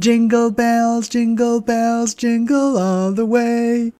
Jingle bells, jingle bells, jingle all the way.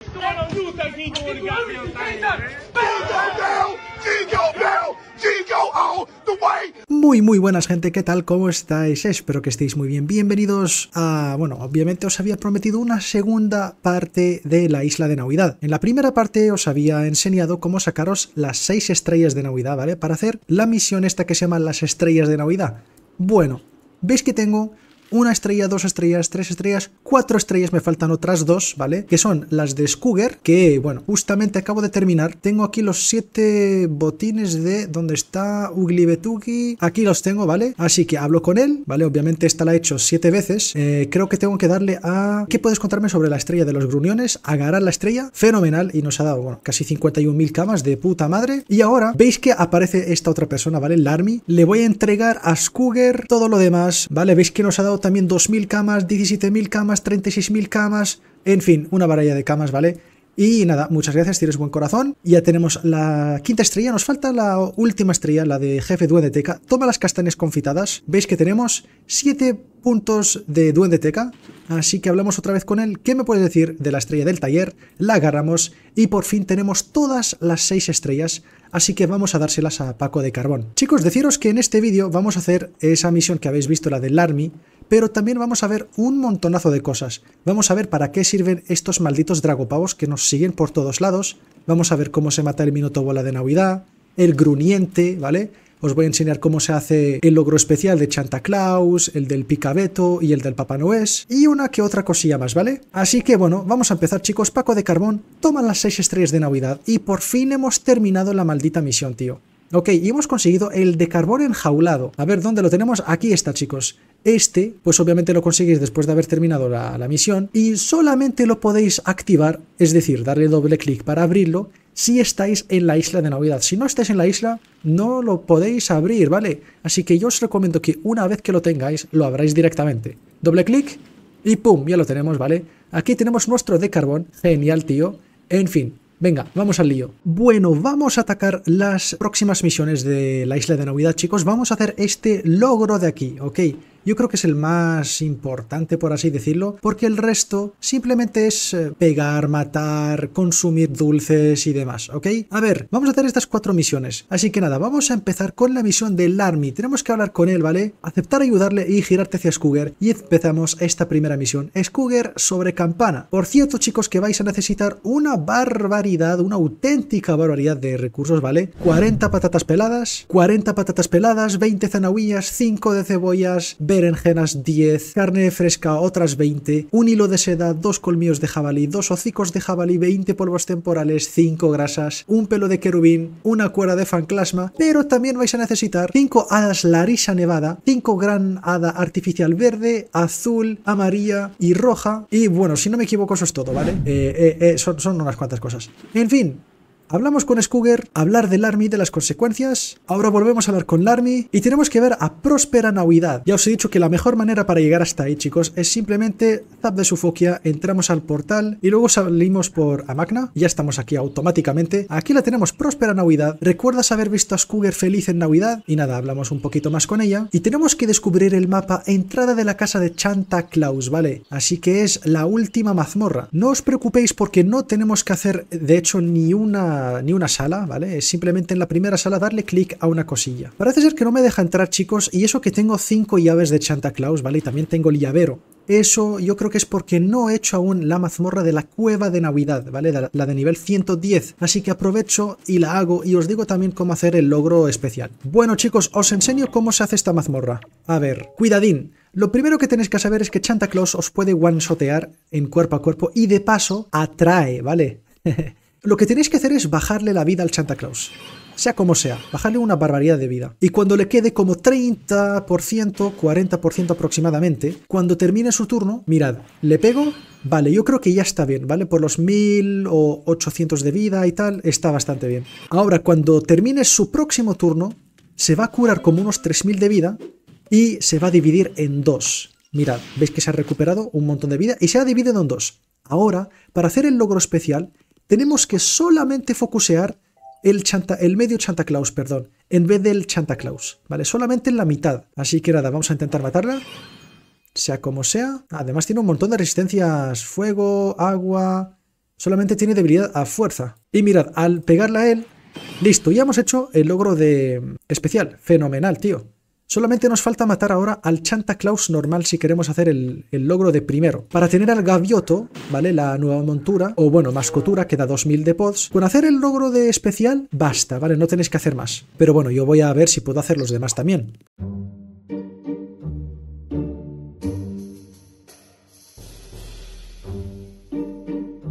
Muy muy buenas gente, ¿qué tal? ¿Cómo estáis? Espero que estéis muy bien. Bienvenidos a... Bueno, obviamente os había prometido una segunda parte de la isla de Navidad. En la primera parte os había enseñado cómo sacaros las seis estrellas de Navidad, ¿vale? Para hacer la misión esta que se llama las estrellas de Navidad. Bueno, veis que tengo una estrella, dos estrellas, tres estrellas, cuatro estrellas, me faltan otras dos, ¿vale? Que son las de Scooger. que, bueno, justamente acabo de terminar. Tengo aquí los siete botines de ¿Dónde está Uglibetugi. Aquí los tengo, ¿vale? Así que hablo con él, ¿vale? Obviamente esta la he hecho siete veces. Eh, creo que tengo que darle a... ¿Qué puedes contarme sobre la estrella de los gruñones? Agarrar la estrella, fenomenal, y nos ha dado, bueno, casi 51.000 camas de puta madre. Y ahora, veis que aparece esta otra persona, ¿vale? Larmi. Le voy a entregar a Scooger todo lo demás, ¿vale? Veis que nos ha dado también 2.000 camas, 17.000 camas, 36.000 camas, en fin, una varilla de camas, ¿vale? Y nada, muchas gracias, tienes buen corazón. Ya tenemos la quinta estrella, nos falta la última estrella, la de jefe duende teca Toma las castañas confitadas, veis que tenemos 7 puntos de duende teca así que hablamos otra vez con él. ¿Qué me puedes decir de la estrella del taller? La agarramos y por fin tenemos todas las 6 estrellas, así que vamos a dárselas a Paco de Carbón. Chicos, deciros que en este vídeo vamos a hacer esa misión que habéis visto, la del Army, pero también vamos a ver un montonazo de cosas. Vamos a ver para qué sirven estos malditos dragopavos que nos siguen por todos lados, vamos a ver cómo se mata el minuto de Navidad, el gruñiente, ¿vale? Os voy a enseñar cómo se hace el logro especial de Chantaclaus, el del Picabeto y el del Papá Noés, y una que otra cosilla más, ¿vale? Así que bueno, vamos a empezar chicos, Paco de Carbón toma las 6 estrellas de Navidad y por fin hemos terminado la maldita misión, tío. Ok, y hemos conseguido el de carbón enjaulado. A ver, ¿dónde lo tenemos? Aquí está, chicos. Este, pues obviamente lo conseguís después de haber terminado la, misión y solamente lo podéis activar, es decir, darle doble clic para abrirlo si estáis en la isla de Navidad. Si no estáis en la isla, no lo podéis abrir, ¿vale? Así que yo os recomiendo que una vez que lo tengáis, lo abráis directamente. Doble clic y ¡pum! Ya lo tenemos, ¿vale? Aquí tenemos nuestro de carbón. Genial, tío. En fin, Venga, vamos al lío. Bueno, vamos a atacar las próximas misiones de la isla de Navidad, chicos. Vamos a hacer este logro de aquí, ¿ok? Yo creo que es el más importante, por así decirlo, porque el resto simplemente es eh, pegar, matar, consumir dulces y demás, ¿ok? A ver, vamos a hacer estas cuatro misiones. Así que nada, vamos a empezar con la misión del Army. Tenemos que hablar con él, ¿vale? Aceptar ayudarle y girarte hacia Skugger. Y empezamos esta primera misión. Skugger sobre campana. Por cierto, chicos, que vais a necesitar una barbaridad, una auténtica barbaridad de recursos, ¿vale? 40 patatas peladas, 40 patatas peladas, 20 zanahuillas, 5 de cebollas, berenjenas 10, carne fresca otras 20, un hilo de seda, dos colmillos de jabalí, dos hocicos de jabalí, 20 polvos temporales, 5 grasas, un pelo de querubín, una cuerda de fanclasma, pero también vais a necesitar 5 hadas larisa nevada, 5 gran hada artificial verde, azul, amarilla y roja. Y bueno, si no me equivoco, eso es todo, ¿vale? Eh, eh, eh, son, son unas cuantas cosas. En fin, Hablamos con Skugger, hablar del Army, de las consecuencias, ahora volvemos a hablar con Larmy y tenemos que ver a Próspera Navidad. Ya os he dicho que la mejor manera para llegar hasta ahí, chicos, es simplemente Zap de Sufokia, entramos al portal y luego salimos por Amagna, ya estamos aquí automáticamente. Aquí la tenemos, Próspera Navidad. ¿Recuerdas haber visto a Skugger feliz en Navidad? Y nada, hablamos un poquito más con ella. Y tenemos que descubrir el mapa entrada de la casa de Chanta Claus, ¿vale? Así que es la última mazmorra. No os preocupéis porque no tenemos que hacer, de hecho, ni una ni una sala, ¿vale? Es simplemente en la primera sala darle clic a una cosilla. Parece ser que no me deja entrar, chicos, y eso que tengo cinco llaves de Santa Claus, ¿vale? Y también tengo el llavero. Eso yo creo que es porque no he hecho aún la mazmorra de la cueva de Navidad, ¿vale? La, de nivel 110. Así que aprovecho y la hago y os digo también cómo hacer el logro especial. Bueno chicos, os enseño cómo se hace esta mazmorra. A ver, cuidadín. Lo primero que tenéis que saber es que Santa Claus os puede one sotear en cuerpo a cuerpo y de paso atrae, ¿vale? Lo que tenéis que hacer es bajarle la vida al Santa Claus. Sea como sea, bajarle una barbaridad de vida. Y cuando le quede como 30%, 40% aproximadamente, cuando termine su turno, mirad, le pego, vale, yo creo que ya está bien, ¿vale? Por los 1000 o 800 de vida y tal, está bastante bien. Ahora, cuando termine su próximo turno, se va a curar como unos 3000 de vida y se va a dividir en dos. Mirad, veis que se ha recuperado un montón de vida y se ha dividido en dos. Ahora, para hacer el logro especial, tenemos que solamente focusear el, chanta, el medio chantaclaus, perdón, en vez del Claus, ¿vale? Solamente en la mitad. Así que nada, vamos a intentar matarla. Sea como sea. Además tiene un montón de resistencias. Fuego, agua... Solamente tiene debilidad a fuerza. Y mirad, al pegarla a él... Listo, ya hemos hecho el logro de mm, especial. Fenomenal, tío. Solamente nos falta matar ahora al Chanta Claus normal si queremos hacer el, logro de primero. Para tener al Gavioto, ¿vale? La nueva montura, o bueno, mascotura, que da 2000 de pods. Con hacer el logro de especial, basta, ¿vale? No tenéis que hacer más. Pero bueno, yo voy a ver si puedo hacer los demás también.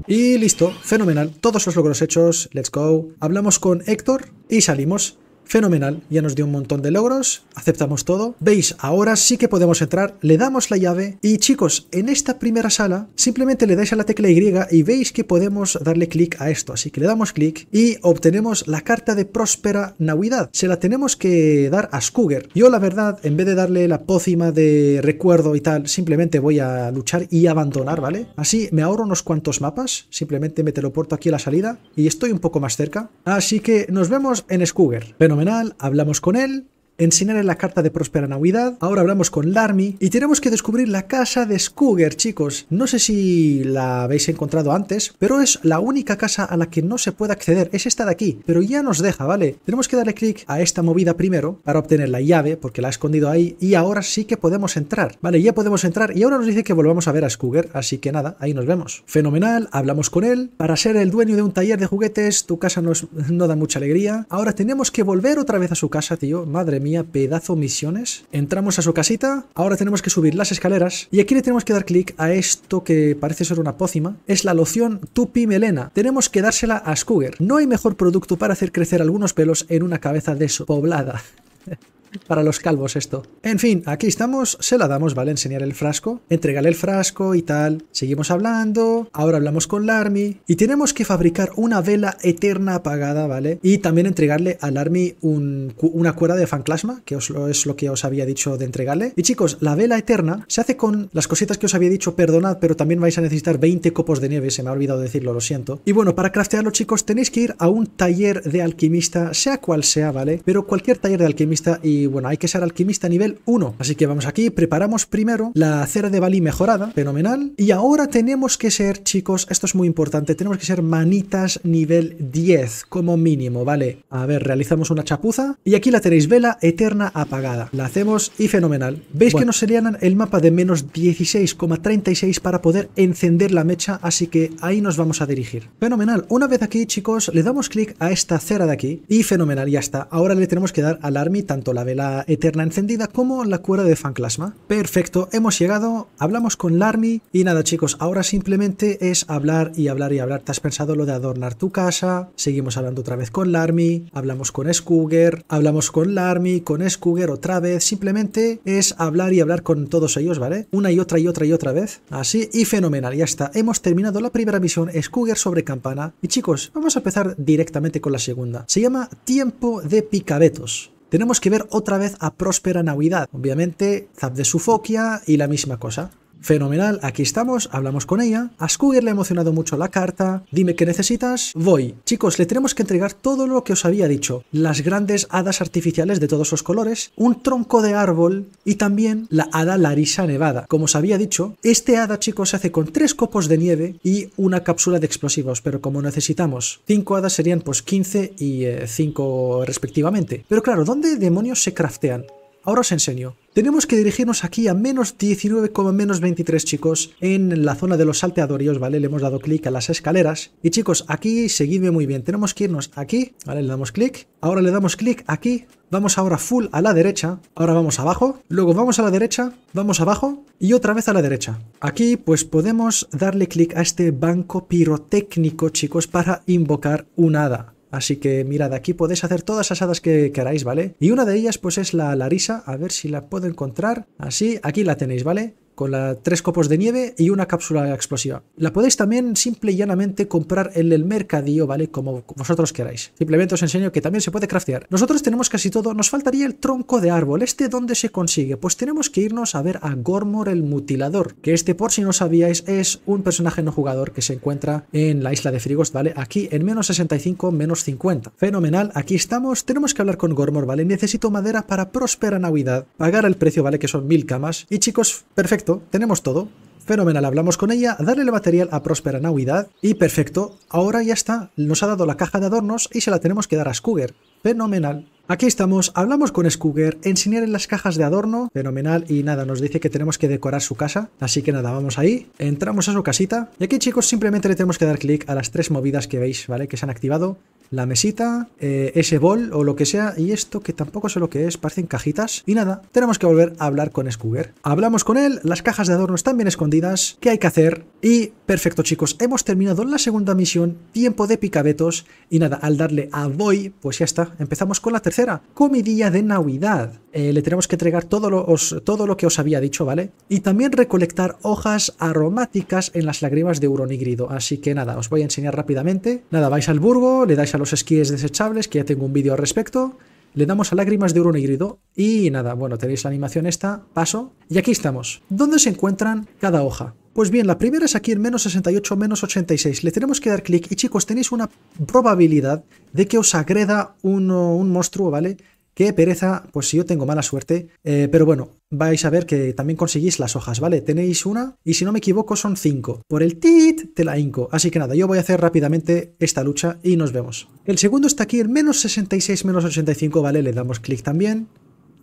Y listo, fenomenal, todos los logros hechos, let's go. Hablamos con Héctor y salimos. Fenomenal, ya nos dio un montón de logros, aceptamos todo. Veis, ahora sí que podemos entrar, le damos la llave y chicos, en esta primera sala simplemente le dais a la tecla Y y veis que podemos darle clic a esto, así que le damos clic y obtenemos la carta de Próspera Navidad. Se la tenemos que dar a Scooger. Yo la verdad, en vez de darle la pócima de recuerdo y tal, simplemente voy a luchar y abandonar, ¿vale? Así me ahorro unos cuantos mapas, simplemente me teleporto aquí a la salida y estoy un poco más cerca. Así que nos vemos en Skuger. Bueno, hablamos con él enseñaré la carta de Próspera Navidad, ahora hablamos con Larmy y tenemos que descubrir la casa de Scooger, chicos. No sé si la habéis encontrado antes, pero es la única casa a la que no se puede acceder, es esta de aquí, pero ya nos deja, ¿vale? Tenemos que darle clic a esta movida primero para obtener la llave, porque la ha escondido ahí, y ahora sí que podemos entrar, ¿vale? Ya podemos entrar y ahora nos dice que volvamos a ver a Scooger así que nada, ahí nos vemos. Fenomenal, hablamos con él. Para ser el dueño de un taller de juguetes, tu casa nos, no da mucha alegría. Ahora tenemos que volver otra vez a su casa, tío, madre mía pedazo misiones. Entramos a su casita, ahora tenemos que subir las escaleras y aquí le tenemos que dar clic a esto que parece ser una pócima. Es la loción Tupi Melena. Tenemos que dársela a Scooger No hay mejor producto para hacer crecer algunos pelos en una cabeza despoblada. Para los calvos esto. En fin, aquí estamos, se la damos, ¿vale? Enseñar el frasco, entregarle el frasco y tal. Seguimos hablando, ahora hablamos con Larmy y tenemos que fabricar una vela eterna apagada, ¿vale? Y también entregarle a Larmy un, una cuerda de fanclasma, que es lo que os había dicho de entregarle. Y chicos, la vela eterna se hace con las cositas que os había dicho, perdonad, pero también vais a necesitar 20 copos de nieve, se me ha olvidado decirlo, lo siento. Y bueno, para craftearlo chicos tenéis que ir a un taller de alquimista, sea cual sea, ¿vale? Pero cualquier taller de alquimista y bueno, hay que ser alquimista nivel 1. Así que vamos aquí, preparamos primero la cera de balí mejorada, fenomenal. Y ahora tenemos que ser, chicos, esto es muy importante, tenemos que ser manitas nivel 10 como mínimo, ¿vale? A ver, realizamos una chapuza y aquí la tenéis, vela eterna apagada. La hacemos y fenomenal. ¿Veis que nos serían el mapa de menos 16,36 para poder encender la mecha? Así que ahí nos vamos a dirigir. Fenomenal. Una vez aquí, chicos, le damos clic a esta cera de aquí y fenomenal, ya está. Ahora le tenemos que dar al army tanto la la eterna encendida como la cuerda de Fanclasma. Perfecto, hemos llegado, hablamos con Larmy y nada chicos, ahora simplemente es hablar y hablar y hablar. ¿Te has pensado lo de adornar tu casa? Seguimos hablando otra vez con Larmy hablamos con Scugger. hablamos con Larmy, con Scugger otra vez. Simplemente es hablar y hablar con todos ellos, ¿vale? Una y otra y otra y otra vez. Así y fenomenal, ya está. Hemos terminado la primera misión Scugger sobre Campana. Y chicos, vamos a empezar directamente con la segunda. Se llama Tiempo de Picabetos. Tenemos que ver otra vez a Próspera Navidad, obviamente Zap de Sufoquia y la misma cosa. Fenomenal, aquí estamos, hablamos con ella. A Skugger le ha emocionado mucho la carta. Dime qué necesitas, voy. Chicos, le tenemos que entregar todo lo que os había dicho. Las grandes hadas artificiales de todos los colores, un tronco de árbol y también la hada Larisa Nevada. Como os había dicho, este hada, chicos, se hace con tres copos de nieve y una cápsula de explosivos, pero como necesitamos cinco hadas serían pues 15 y 5 eh, respectivamente. Pero claro, ¿dónde demonios se craftean? Ahora os enseño. Tenemos que dirigirnos aquí a menos 19, menos 23, chicos en la zona de los salteadores, ¿vale? Le hemos dado clic a las escaleras. Y chicos, aquí, seguidme muy bien, tenemos que irnos aquí, ¿vale? Le damos clic. Ahora le damos clic aquí. Vamos ahora full a la derecha. Ahora vamos abajo. Luego vamos a la derecha, vamos abajo y otra vez a la derecha. Aquí pues podemos darle clic a este banco pirotécnico, chicos, para invocar un hada. Así que mirad, aquí podéis hacer todas las hadas que queráis, ¿vale? Y una de ellas pues es la Larisa, a ver si la puedo encontrar. Así, aquí la tenéis, ¿vale? con la, tres copos de nieve y una cápsula explosiva. La podéis también simple y llanamente comprar en el mercadillo, ¿vale? Como vosotros queráis. Simplemente os enseño que también se puede craftear. Nosotros tenemos casi todo, nos faltaría el tronco de árbol. ¿Este dónde se consigue? Pues tenemos que irnos a ver a Gormor el Mutilador, que este por si no sabíais es un personaje no jugador que se encuentra en la isla de Frigos, ¿vale? Aquí en menos 65, menos 50. Fenomenal, aquí estamos, tenemos que hablar con Gormor, ¿vale? Necesito madera para próspera Navidad, pagar el precio, ¿vale? Que son mil camas. Y chicos, perfecto tenemos todo. Fenomenal, hablamos con ella, darle el material a Próspera Navidad y perfecto, ahora ya está, nos ha dado la caja de adornos y se la tenemos que dar a Scooger, Fenomenal. Aquí estamos, hablamos con Skuger, enseñarle las cajas de adorno, fenomenal, y nada, nos dice que tenemos que decorar su casa, así que nada, vamos ahí, entramos a su casita, y aquí chicos simplemente le tenemos que dar clic a las tres movidas que veis, ¿vale? Que se han activado, la mesita, eh, ese bol o lo que sea, y esto que tampoco sé lo que es, parecen cajitas. Y nada, tenemos que volver a hablar con Scugger, Hablamos con él, las cajas de adornos están bien escondidas, ¿qué hay que hacer? Y perfecto chicos, hemos terminado la segunda misión, tiempo de picabetos, y nada, al darle a voy pues ya está, empezamos con la tercera, comidilla de Navidad. Eh, le tenemos que entregar todo lo, todo lo que os había dicho, ¿vale? Y también recolectar hojas aromáticas en las lágrimas de Uronigrido. Así que nada, os voy a enseñar rápidamente. Nada, vais al burgo, le dais a los esquíes desechables, que ya tengo un vídeo al respecto. Le damos a lágrimas de oro negrido y nada, bueno, tenéis la animación esta, paso. Y aquí estamos. ¿Dónde se encuentran cada hoja? Pues bien, la primera es aquí en menos 68, menos 86. Le tenemos que dar clic y chicos, tenéis una probabilidad de que os agreda uno, un monstruo, ¿vale? Qué pereza, pues si yo tengo mala suerte, eh, pero bueno, vais a ver que también conseguís las hojas, ¿vale? Tenéis una y si no me equivoco son cinco. Por el tit te la inco. Así que nada, yo voy a hacer rápidamente esta lucha y nos vemos. El segundo está aquí, en menos 66, menos 85, ¿vale? Le damos clic también.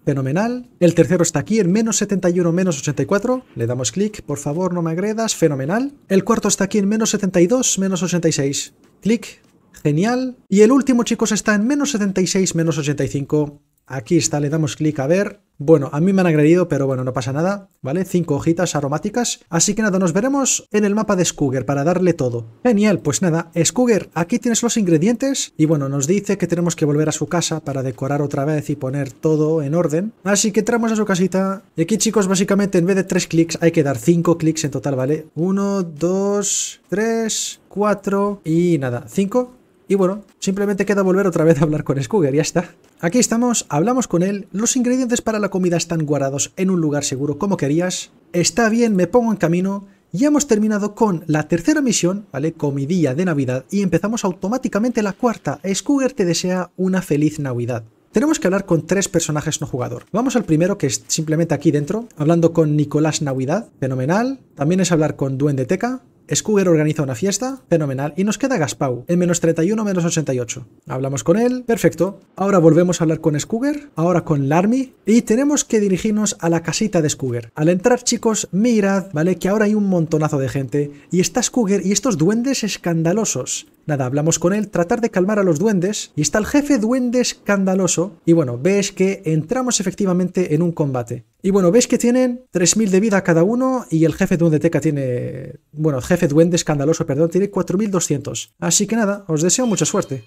Fenomenal. El tercero está aquí, en menos 71, menos 84. Le damos clic, por favor, no me agredas. Fenomenal. El cuarto está aquí, en menos 72, menos 86. Clic genial. Y el último, chicos, está en menos 76, menos 85. Aquí está, le damos clic a ver. Bueno, a mí me han agredido, pero bueno, no pasa nada, ¿vale? Cinco hojitas aromáticas. Así que nada, nos veremos en el mapa de Scooger para darle todo. Genial, pues nada, Scooger, aquí tienes los ingredientes. Y bueno, nos dice que tenemos que volver a su casa para decorar otra vez y poner todo en orden. Así que entramos a su casita. Y aquí, chicos, básicamente en vez de tres clics hay que dar cinco clics en total, ¿vale? Uno, dos, tres, cuatro y nada, cinco. Y bueno, simplemente queda volver otra vez a hablar con Skugger, ya está. Aquí estamos, hablamos con él, los ingredientes para la comida están guardados en un lugar seguro como querías, está bien, me pongo en camino, ya hemos terminado con la tercera misión, ¿vale? Comidilla de Navidad, y empezamos automáticamente la cuarta. Skugger te desea una feliz Navidad. Tenemos que hablar con tres personajes no jugador. Vamos al primero, que es simplemente aquí dentro, hablando con Nicolás Navidad, fenomenal. También es hablar con Duende Teca, Scooger organiza una fiesta, fenomenal, y nos queda Gaspau, en menos 31, menos 88. Hablamos con él, perfecto. Ahora volvemos a hablar con Scooger, ahora con Larmy, y tenemos que dirigirnos a la casita de Scooger. Al entrar, chicos, mirad, ¿vale? Que ahora hay un montonazo de gente, y está Scooger y estos duendes escandalosos. Nada, hablamos con él, tratar de calmar a los duendes, y está el jefe duende escandaloso, y bueno, ves que entramos efectivamente en un combate. Y bueno, ves que tienen 3.000 de vida cada uno y el jefe duende teca tiene... Bueno, el jefe duende escandaloso, perdón, tiene 4.200. Así que nada, os deseo mucha suerte.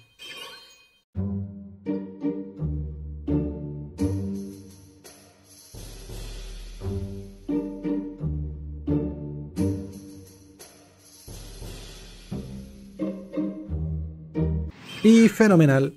Y fenomenal.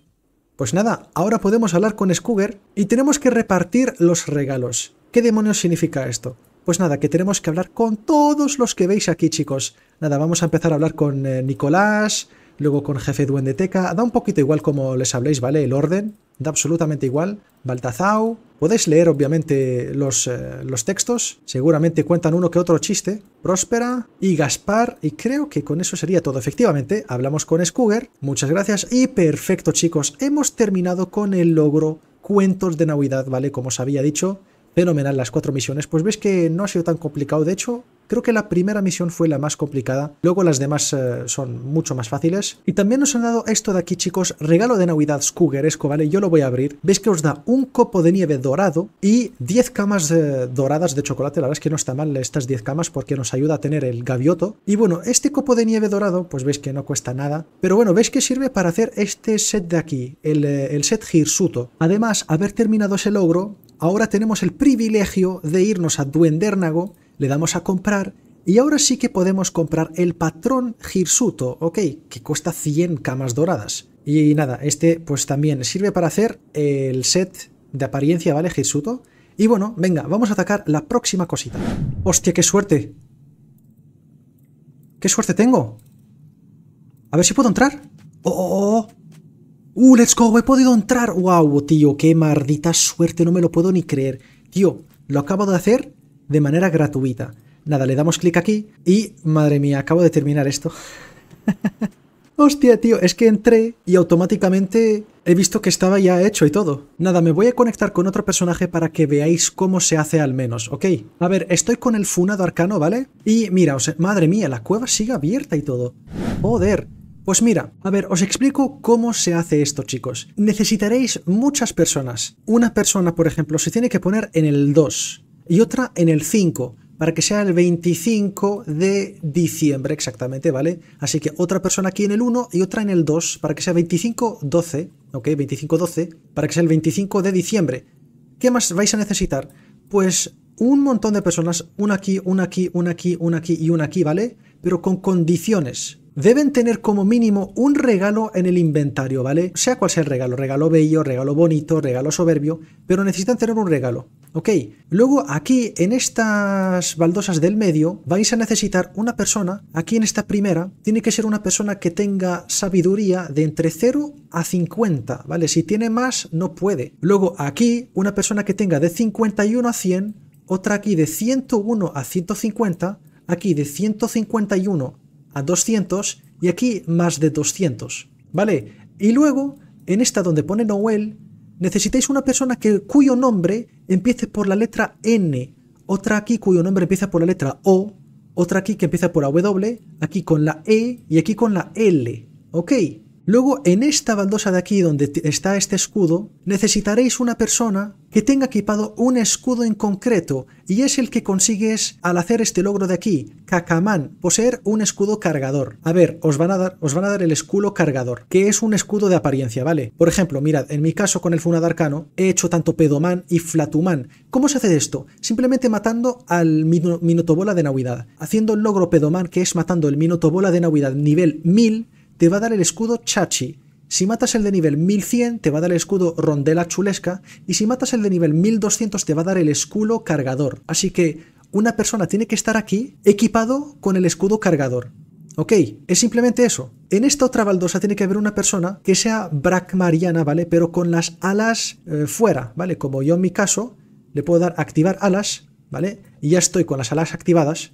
Pues nada, ahora podemos hablar con Scooger y tenemos que repartir los regalos. ¿Qué demonios significa esto? Pues nada, que tenemos que hablar con todos los que veis aquí, chicos. Nada, vamos a empezar a hablar con eh, Nicolás, luego con Jefe Duendeteca. Da un poquito igual como les habléis, ¿vale? El orden, da absolutamente igual. Baltazau, Podéis leer obviamente los, eh, los textos, seguramente cuentan uno que otro chiste, Próspera y Gaspar, y creo que con eso sería todo. Efectivamente, hablamos con Scooger. muchas gracias y perfecto chicos, hemos terminado con el logro Cuentos de Navidad, ¿vale? Como os había dicho, fenomenal las cuatro misiones, pues veis que no ha sido tan complicado, de hecho Creo que la primera misión fue la más complicada, luego las demás eh, son mucho más fáciles. Y también nos han dado esto de aquí, chicos, regalo de Navidad esco ¿vale? Yo lo voy a abrir. Veis que os da un copo de nieve dorado y 10 camas eh, doradas de chocolate. La verdad es que no está mal estas 10 camas porque nos ayuda a tener el gavioto. Y bueno, este copo de nieve dorado, pues veis que no cuesta nada. Pero bueno, veis que sirve para hacer este set de aquí, eh, el, set Hirsuto. Además, haber terminado ese logro, ahora tenemos el privilegio de irnos a Duendérnago le damos a comprar y ahora sí que podemos comprar el patrón Hirsuto, ok, que cuesta 100 camas doradas. Y nada, este pues también sirve para hacer el set de apariencia, ¿vale? Hirsuto. Y bueno, venga, vamos a atacar la próxima cosita. ¡Hostia, qué suerte! ¡Qué suerte tengo! A ver si puedo entrar. ¡Oh, oh, oh! oh. uh let's go! ¡He podido entrar! ¡Wow, tío! ¡Qué maldita suerte! No me lo puedo ni creer. Tío, lo acabo de hacer de manera gratuita. Nada, le damos clic aquí y, madre mía, acabo de terminar esto. Hostia, tío, es que entré y automáticamente he visto que estaba ya hecho y todo. Nada, me voy a conectar con otro personaje para que veáis cómo se hace al menos, ¿ok? A ver, estoy con el funado arcano, ¿vale? Y mira, madre mía, la cueva sigue abierta y todo. Joder, pues mira, a ver, os explico cómo se hace esto, chicos. Necesitaréis muchas personas. Una persona, por ejemplo, se tiene que poner en el 2 y otra en el 5, para que sea el 25 de diciembre exactamente, ¿vale? Así que otra persona aquí en el 1 y otra en el 2, para que sea 25-12, ¿ok? 25-12, para que sea el 25 de diciembre. ¿Qué más vais a necesitar? Pues un montón de personas, una aquí, una aquí, una aquí, una aquí y una aquí, ¿vale? Pero con condiciones deben tener como mínimo un regalo en el inventario, ¿vale? Sea cual sea el regalo, regalo bello, regalo bonito, regalo soberbio, pero necesitan tener un regalo. Ok, luego aquí en estas baldosas del medio vais a necesitar una persona, aquí en esta primera, tiene que ser una persona que tenga sabiduría de entre 0 a 50, ¿vale? Si tiene más, no puede. Luego aquí, una persona que tenga de 51 a 100, otra aquí de 101 a 150, aquí de 151 a 200 y aquí más de 200, ¿vale? Y luego, en esta donde pone Noel, necesitáis una persona que, cuyo nombre empiece por la letra N, otra aquí cuyo nombre empieza por la letra O, otra aquí que empieza por la W, aquí con la E y aquí con la L, ¿ok? Luego, en esta baldosa de aquí donde está este escudo, necesitaréis una persona que tenga equipado un escudo en concreto, y es el que consigues al hacer este logro de aquí, cacamán poseer un escudo cargador. A ver, os van a dar, os van a dar el escudo cargador, que es un escudo de apariencia, ¿vale? Por ejemplo, mirad, en mi caso con el Funadarcano, he hecho tanto pedoman y Flatumán. ¿Cómo se hace esto? Simplemente matando al Minotobola de Navidad, haciendo el logro pedoman que es matando el Minotobola de Navidad nivel 1000, te va a dar el escudo Chachi. Si matas el de nivel 1100, te va a dar el escudo Rondela Chulesca. Y si matas el de nivel 1200, te va a dar el escudo Cargador. Así que una persona tiene que estar aquí equipado con el escudo Cargador. ¿Ok? Es simplemente eso. En esta otra baldosa tiene que haber una persona que sea Mariana, ¿vale? Pero con las alas eh, fuera, ¿vale? Como yo en mi caso, le puedo dar activar alas, ¿vale? Y ya estoy con las alas activadas.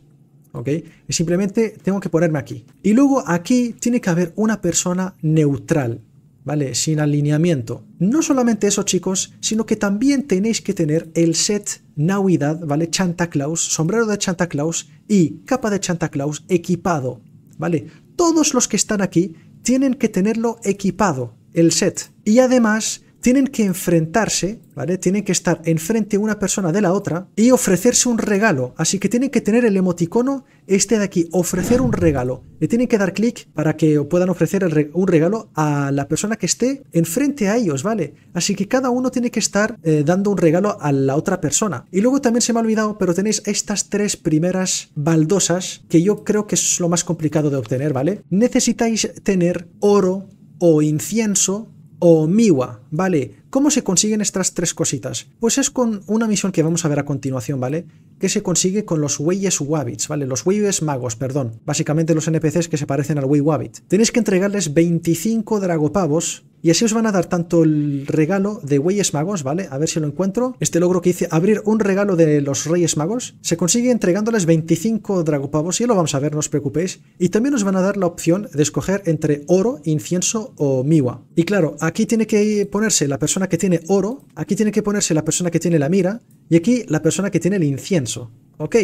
¿ok? simplemente tengo que ponerme aquí. Y luego aquí tiene que haber una persona neutral, ¿vale? Sin alineamiento. No solamente eso, chicos, sino que también tenéis que tener el set Navidad, ¿vale? chanta Claus, sombrero de chanta Claus y capa de chanta Claus equipado, ¿vale? Todos los que están aquí tienen que tenerlo equipado, el set. Y además tienen que enfrentarse, ¿vale? Tienen que estar enfrente una persona de la otra y ofrecerse un regalo. Así que tienen que tener el emoticono este de aquí, ofrecer un regalo. Le tienen que dar clic para que puedan ofrecer un regalo a la persona que esté enfrente a ellos, ¿vale? Así que cada uno tiene que estar eh, dando un regalo a la otra persona. Y luego también se me ha olvidado, pero tenéis estas tres primeras baldosas que yo creo que es lo más complicado de obtener, ¿vale? Necesitáis tener oro o incienso o Miwa, ¿vale? ¿Cómo se consiguen estas tres cositas? Pues es con una misión que vamos a ver a continuación, ¿vale? Que se consigue con los Weyes Wabbits, ¿vale? Los Weyes Magos, perdón. Básicamente los NPCs que se parecen al Wey Wabbit. Tenéis que entregarles 25 dragopavos y así os van a dar tanto el regalo de Weyes Magos, ¿vale? A ver si lo encuentro. Este logro que hice, abrir un regalo de los Reyes Magos, se consigue entregándoles 25 dragopavos, Ya lo vamos a ver, no os preocupéis. Y también os van a dar la opción de escoger entre oro, incienso o miwa. Y claro, aquí tiene que ponerse la persona que tiene oro, aquí tiene que ponerse la persona que tiene la mira y aquí la persona que tiene el incienso. ¿Ok?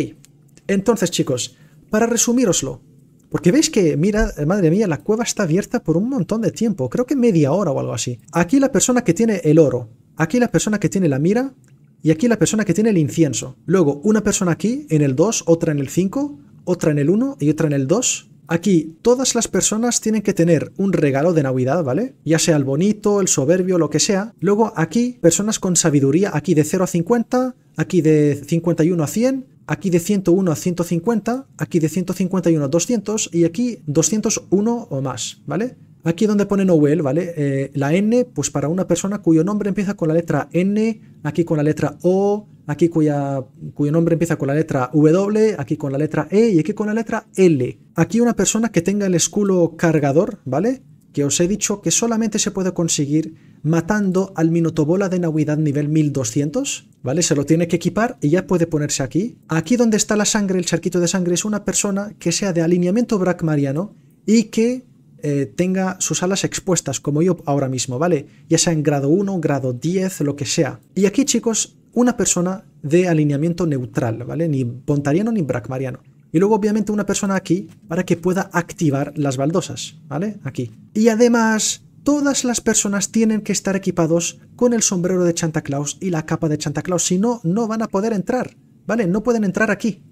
Entonces, chicos, para resumíroslo, porque veis que, mira, eh, madre mía, la cueva está abierta por un montón de tiempo, creo que media hora o algo así. Aquí la persona que tiene el oro, aquí la persona que tiene la mira y aquí la persona que tiene el incienso. Luego, una persona aquí en el 2, otra en el 5, otra en el 1 y otra en el 2 Aquí todas las personas tienen que tener un regalo de Navidad, ¿vale? Ya sea el bonito, el soberbio, lo que sea. Luego aquí personas con sabiduría, aquí de 0 a 50, aquí de 51 a 100, aquí de 101 a 150, aquí de 151 a 200 y aquí 201 o más, ¿vale? Aquí donde pone Noel, ¿vale? Eh, la N, pues para una persona cuyo nombre empieza con la letra N, aquí con la letra O, aquí cuya, cuyo nombre empieza con la letra W, aquí con la letra E y aquí con la letra L. Aquí una persona que tenga el escudo cargador, ¿vale? Que os he dicho que solamente se puede conseguir matando al Minotobola de Navidad nivel 1200, ¿vale? Se lo tiene que equipar y ya puede ponerse aquí. Aquí donde está la sangre, el charquito de sangre, es una persona que sea de alineamiento bracmariano y que eh, tenga sus alas expuestas, como yo ahora mismo, ¿vale? Ya sea en grado 1, grado 10, lo que sea. Y aquí, chicos, una persona de alineamiento neutral, ¿vale? Ni pontariano ni bracmariano. Y luego, obviamente, una persona aquí para que pueda activar las baldosas, ¿vale? Aquí. Y además, todas las personas tienen que estar equipados con el sombrero de Santa Claus y la capa de Santa Claus, si no, no van a poder entrar, ¿vale? No pueden entrar aquí,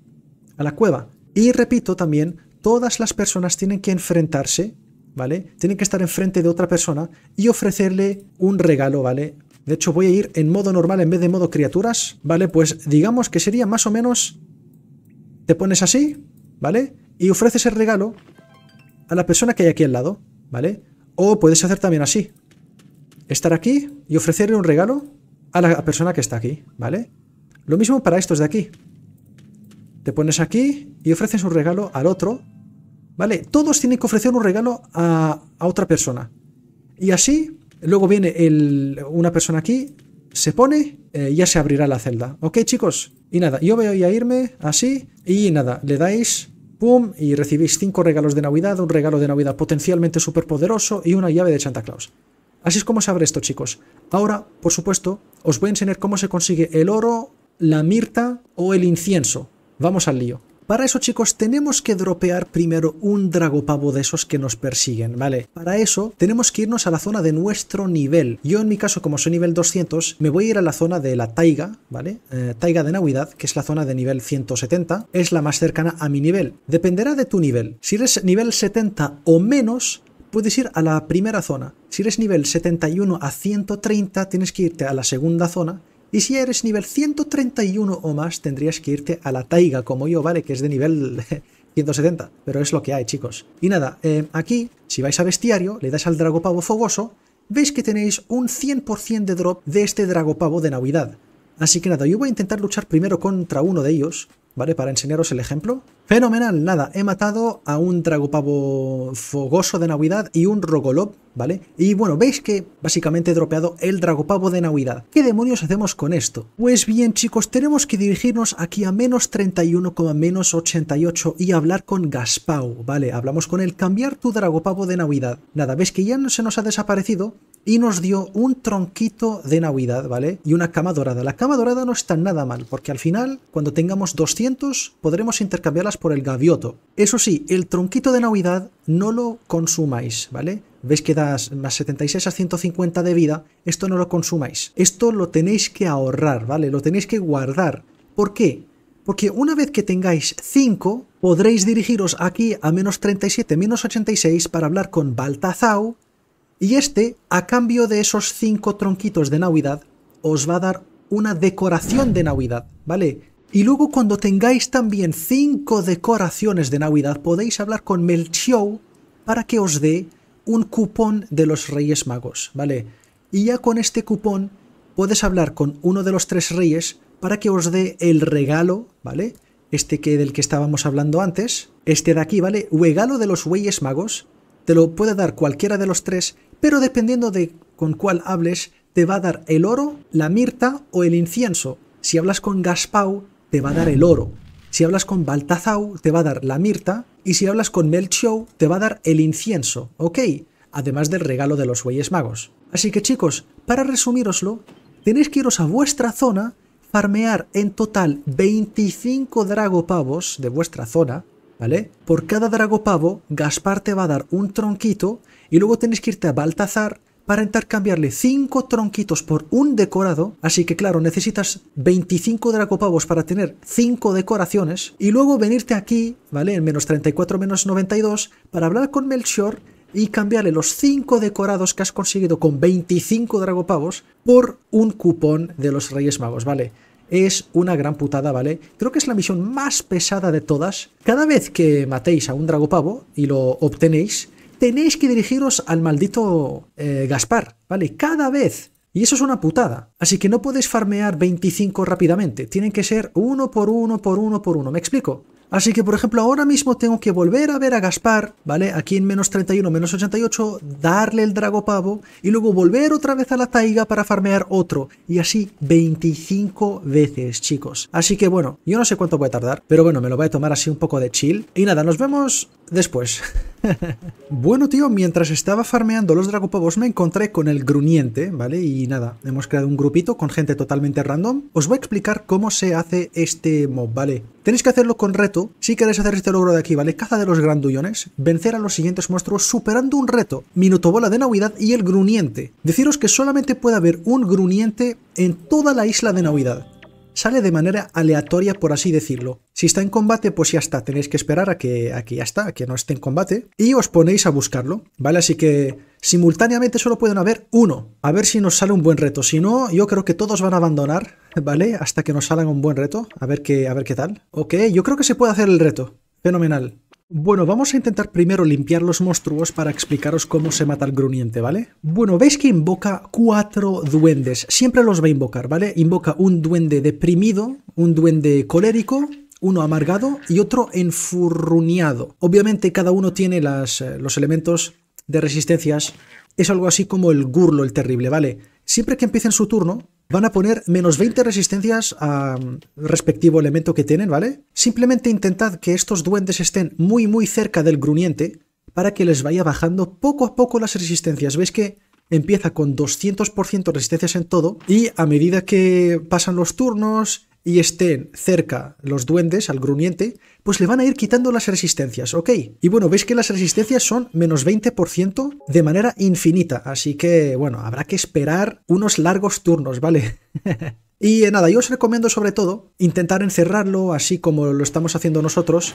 a la cueva. Y repito también, todas las personas tienen que enfrentarse ¿vale? Tienen que estar enfrente de otra persona y ofrecerle un regalo, ¿vale? De hecho, voy a ir en modo normal en vez de modo criaturas, ¿vale? Pues digamos que sería más o menos... Te pones así, ¿vale? Y ofreces el regalo a la persona que hay aquí al lado, ¿vale? O puedes hacer también así. Estar aquí y ofrecerle un regalo a la persona que está aquí, ¿vale? Lo mismo para estos de aquí. Te pones aquí y ofreces un regalo al otro ¿Vale? Todos tienen que ofrecer un regalo a, otra persona. Y así, luego viene el, una persona aquí, se pone, eh, ya se abrirá la celda. ¿Ok, chicos? Y nada, yo voy a irme así y nada, le dais pum y recibís cinco regalos de Navidad, un regalo de Navidad potencialmente súper poderoso y una llave de Santa Claus. Así es como se abre esto, chicos. Ahora, por supuesto, os voy a enseñar cómo se consigue el oro, la mirta o el incienso. Vamos al lío. Para eso, chicos, tenemos que dropear primero un dragopavo de esos que nos persiguen, ¿vale? Para eso, tenemos que irnos a la zona de nuestro nivel. Yo, en mi caso, como soy nivel 200, me voy a ir a la zona de la taiga, ¿vale? Eh, taiga de Navidad, que es la zona de nivel 170, es la más cercana a mi nivel. Dependerá de tu nivel. Si eres nivel 70 o menos, puedes ir a la primera zona. Si eres nivel 71 a 130, tienes que irte a la segunda zona y si eres nivel 131 o más, tendrías que irte a la taiga como yo, ¿vale? Que es de nivel 170, pero es lo que hay, chicos. Y nada, eh, aquí, si vais a bestiario, le das al dragopavo fogoso, veis que tenéis un 100% de drop de este dragopavo de Navidad. Así que nada, yo voy a intentar luchar primero contra uno de ellos, ¿vale? Para enseñaros el ejemplo. Fenomenal, nada, he matado a un dragopavo fogoso de Navidad y un rogolob, ¿vale? Y bueno, veis que básicamente he dropeado el dragopavo de Navidad. ¿Qué demonios hacemos con esto? Pues bien chicos, tenemos que dirigirnos aquí a menos 88 y hablar con Gaspau, ¿vale? Hablamos con él, cambiar tu dragopavo de Navidad. Nada, veis que ya no se nos ha desaparecido, y nos dio un tronquito de Navidad, ¿vale? Y una cama dorada. La cama dorada no está nada mal, porque al final, cuando tengamos 200, podremos intercambiarlas por el gavioto. Eso sí, el tronquito de Navidad no lo consumáis, ¿vale? Veis que das más 76 a 150 de vida, esto no lo consumáis. Esto lo tenéis que ahorrar, ¿vale? Lo tenéis que guardar. ¿Por qué? Porque una vez que tengáis 5, podréis dirigiros aquí a menos 37, menos 86 para hablar con Baltazau. Y este, a cambio de esos 5 tronquitos de Navidad, os va a dar una decoración de Navidad, ¿vale? Y luego cuando tengáis también cinco decoraciones de Navidad podéis hablar con Melchior para que os dé un cupón de los Reyes Magos, ¿vale? Y ya con este cupón puedes hablar con uno de los tres reyes para que os dé el regalo, ¿vale? Este que del que estábamos hablando antes, este de aquí, ¿vale? Regalo de los Reyes Magos, te lo puede dar cualquiera de los tres, pero dependiendo de con cuál hables, te va a dar el oro, la mirta o el incienso. Si hablas con Gaspau, te va a dar el oro. Si hablas con Baltazau, te va a dar la mirta. Y si hablas con Melchow, te va a dar el incienso, ¿ok? Además del regalo de los bueyes Magos. Así que chicos, para resumiroslo, tenéis que iros a vuestra zona, farmear en total 25 dragopavos de vuestra zona, ¿vale? Por cada dragopavo, Gaspar te va a dar un tronquito y luego tenéis que irte a Baltazar para cambiarle 5 tronquitos por un decorado. Así que claro, necesitas 25 dragopavos para tener 5 decoraciones. Y luego venirte aquí, ¿vale? En menos 34, menos 92, para hablar con Melchor y cambiarle los 5 decorados que has conseguido con 25 dragopavos por un cupón de los Reyes Magos, ¿vale? Es una gran putada, ¿vale? Creo que es la misión más pesada de todas. Cada vez que matéis a un dragopavo y lo obtenéis, tenéis que dirigiros al maldito eh, Gaspar, ¿vale? Cada vez. Y eso es una putada. Así que no podéis farmear 25 rápidamente. Tienen que ser uno por uno, por uno, por uno. ¿Me explico? Así que, por ejemplo, ahora mismo tengo que volver a ver a Gaspar, ¿vale? Aquí en menos 31, menos 88, darle el dragopavo. y luego volver otra vez a la taiga para farmear otro. Y así 25 veces, chicos. Así que, bueno, yo no sé cuánto voy a tardar, pero bueno, me lo voy a tomar así un poco de chill. Y nada, nos vemos después. bueno, tío, mientras estaba farmeando los Dragopavos me encontré con el gruñente, ¿vale? Y nada, hemos creado un grupito con gente totalmente random. Os voy a explicar cómo se hace este mob, ¿vale? Tenéis que hacerlo con reto si queréis hacer este logro de aquí, ¿vale? Caza de los grandullones, vencer a los siguientes monstruos superando un reto, minuto de Navidad y el gruñente. Deciros que solamente puede haber un gruñente en toda la isla de Navidad sale de manera aleatoria, por así decirlo. Si está en combate, pues ya está, tenéis que esperar a que, aquí ya está, a que no esté en combate, y os ponéis a buscarlo, ¿vale? Así que simultáneamente solo pueden haber uno, a ver si nos sale un buen reto. Si no, yo creo que todos van a abandonar, ¿vale? Hasta que nos salga un buen reto, a ver qué, a ver qué tal. Ok, yo creo que se puede hacer el reto, fenomenal. Bueno, vamos a intentar primero limpiar los monstruos para explicaros cómo se mata el gruñente, ¿vale? Bueno, veis que invoca cuatro duendes, siempre los va a invocar, ¿vale? Invoca un duende deprimido, un duende colérico, uno amargado y otro enfurruñado. Obviamente cada uno tiene las, eh, los elementos de resistencias, es algo así como el gurlo, el terrible, ¿vale? Siempre que empiecen su turno, van a poner menos 20 resistencias a mm, respectivo elemento que tienen, ¿vale? Simplemente intentad que estos duendes estén muy muy cerca del gruñente para que les vaya bajando poco a poco las resistencias. ¿Veis que empieza con 200% resistencias en todo y a medida que pasan los turnos y estén cerca los duendes, al gruñente, pues le van a ir quitando las resistencias, ¿ok? Y bueno, veis que las resistencias son menos 20% de manera infinita, así que bueno, habrá que esperar unos largos turnos, ¿vale? y nada, yo os recomiendo sobre todo intentar encerrarlo así como lo estamos haciendo nosotros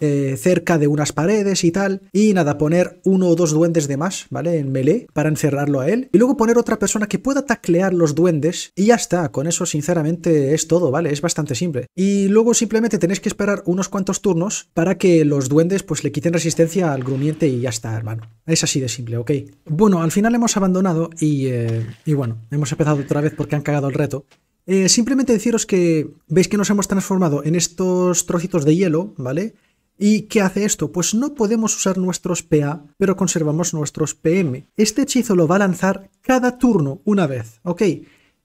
eh, cerca de unas paredes y tal. Y nada, poner uno o dos duendes de más, ¿vale? En melee para encerrarlo a él. Y luego poner otra persona que pueda taclear los duendes. Y ya está, con eso sinceramente es todo, ¿vale? Es bastante simple. Y luego simplemente tenéis que esperar unos cuantos turnos para que los duendes pues le quiten resistencia al grumiente y ya está, hermano. Es así de simple, ¿ok? Bueno, al final hemos abandonado y, eh, y bueno, hemos empezado otra vez porque han cagado el reto. Eh, simplemente deciros que veis que nos hemos transformado en estos trocitos de hielo, ¿vale? ¿Y qué hace esto? Pues no podemos usar nuestros PA, pero conservamos nuestros PM. Este hechizo lo va a lanzar cada turno una vez, ¿ok?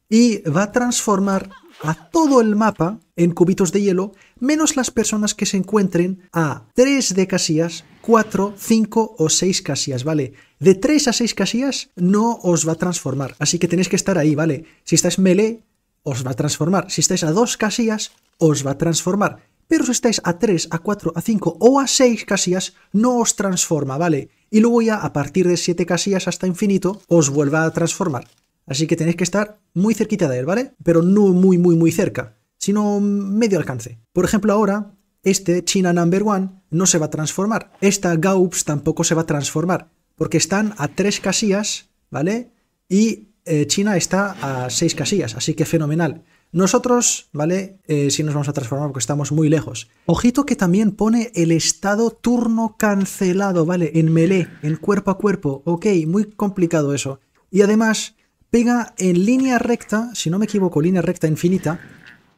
Y va a transformar a todo el mapa en cubitos de hielo, menos las personas que se encuentren a 3 de casillas, 4, 5 o 6 casillas, ¿vale? De 3 a 6 casillas no os va a transformar, así que tenéis que estar ahí, ¿vale? Si estáis melee, os va a transformar. Si estáis a 2 casillas, os va a transformar pero si estáis a 3, a 4, a 5 o a 6 casillas, no os transforma, ¿vale? Y luego ya a partir de 7 casillas hasta infinito, os vuelva a transformar. Así que tenéis que estar muy cerquita de él, ¿vale? Pero no muy, muy, muy cerca, sino medio alcance. Por ejemplo, ahora, este China Number One no se va a transformar. Esta Gaups tampoco se va a transformar, porque están a 3 casillas, ¿vale? Y eh, China está a 6 casillas, así que fenomenal. Nosotros, ¿vale? Eh, sí nos vamos a transformar porque estamos muy lejos. Ojito que también pone el estado turno cancelado, ¿vale? En melee, en cuerpo a cuerpo. Ok, muy complicado eso. Y además, pega en línea recta, si no me equivoco, línea recta infinita,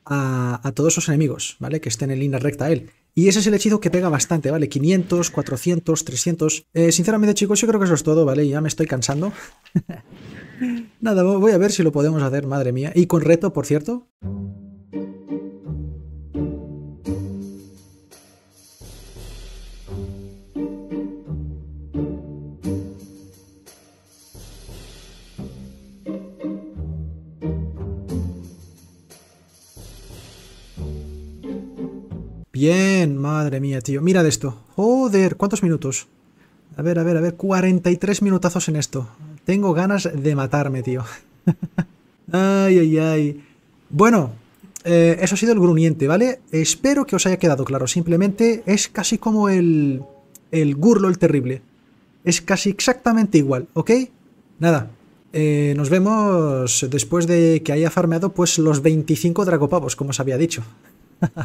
a, todos esos enemigos, ¿vale? Que estén en línea recta él. Y ese es el hechizo que pega bastante, ¿vale? 500, 400, 300. sinceramente, chicos, yo creo que eso es todo, ¿vale? Ya me estoy cansando. Nada, voy a ver si lo podemos hacer, madre mía. Y con reto, por cierto. Bien, madre mía, tío. Mirad esto. Joder, ¿cuántos minutos? A ver, a ver, a ver. 43 minutazos en esto. Tengo ganas de matarme, tío. ay, ay, ay. Bueno, eh, eso ha sido el gruñiente, ¿vale? Espero que os haya quedado claro. Simplemente es casi como el, el gurlo, el terrible. Es casi exactamente igual, ¿ok? Nada, eh, nos vemos después de que haya farmeado pues los 25 dragopavos, como os había dicho.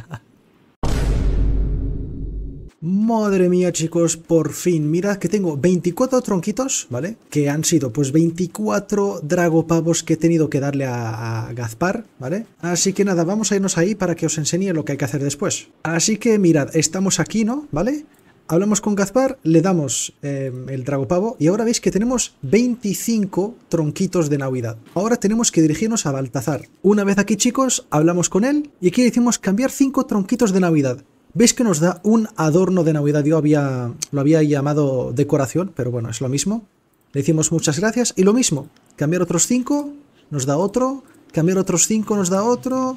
Madre mía, chicos, por fin. Mirad que tengo 24 tronquitos, ¿vale? Que han sido, pues, 24 dragopavos que he tenido que darle a, Gazpar, ¿vale? Así que nada, vamos a irnos ahí para que os enseñe lo que hay que hacer después. Así que mirad, estamos aquí, ¿no? ¿Vale? hablamos con Gazpar, le damos eh, el dragopavo y ahora veis que tenemos 25 tronquitos de Navidad. Ahora tenemos que dirigirnos a Baltazar. Una vez aquí chicos, hablamos con él y aquí le decimos cambiar 5 tronquitos de Navidad. ¿Veis que nos da un adorno de Navidad? Yo había, lo había llamado decoración, pero bueno, es lo mismo. Le decimos muchas gracias y lo mismo. Cambiar otros cinco, nos da otro. Cambiar otros cinco nos da otro,